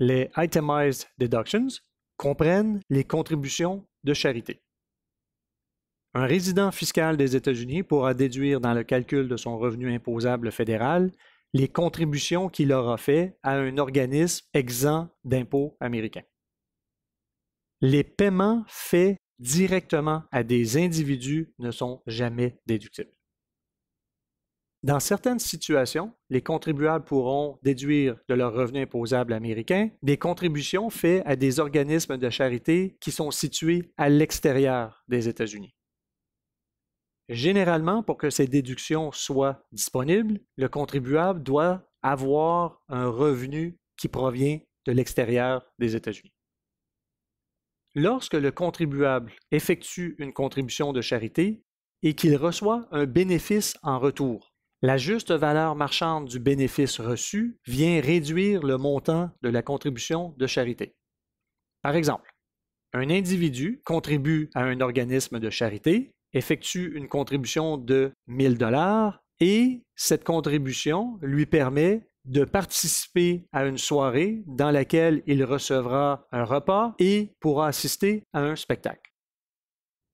Les Itemized Deductions comprennent les contributions de charité. Un résident fiscal des États-Unis pourra déduire dans le calcul de son revenu imposable fédéral les contributions qu'il aura faites à un organisme exempt d'impôts américains. Les paiements faits directement à des individus ne sont jamais déductibles. Dans certaines situations, les contribuables pourront déduire de leur revenu imposable américain des contributions faites à des organismes de charité qui sont situés à l'extérieur des États-Unis. Généralement, pour que ces déductions soient disponibles, le contribuable doit avoir un revenu qui provient de l'extérieur des États-Unis. Lorsque le contribuable effectue une contribution de charité et qu'il reçoit un bénéfice en retour, la juste valeur marchande du bénéfice reçu vient réduire le montant de la contribution de charité. Par exemple, un individu contribue à un organisme de charité, effectue une contribution de 1000 dollars et cette contribution lui permet de participer à une soirée dans laquelle il recevra un repas et pourra assister à un spectacle.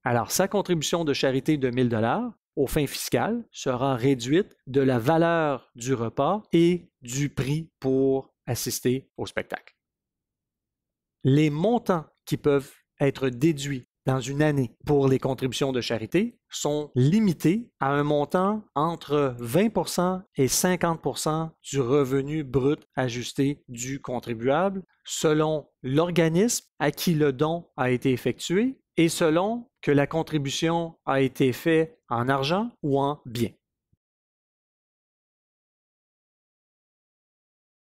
Alors sa contribution de charité de 1000 dollars aux fins fiscales sera réduite de la valeur du repas et du prix pour assister au spectacle. Les montants qui peuvent être déduits dans une année pour les contributions de charité sont limités à un montant entre 20 et 50 du revenu brut ajusté du contribuable selon l'organisme à qui le don a été effectué et selon que la contribution a été faite en argent ou en biens.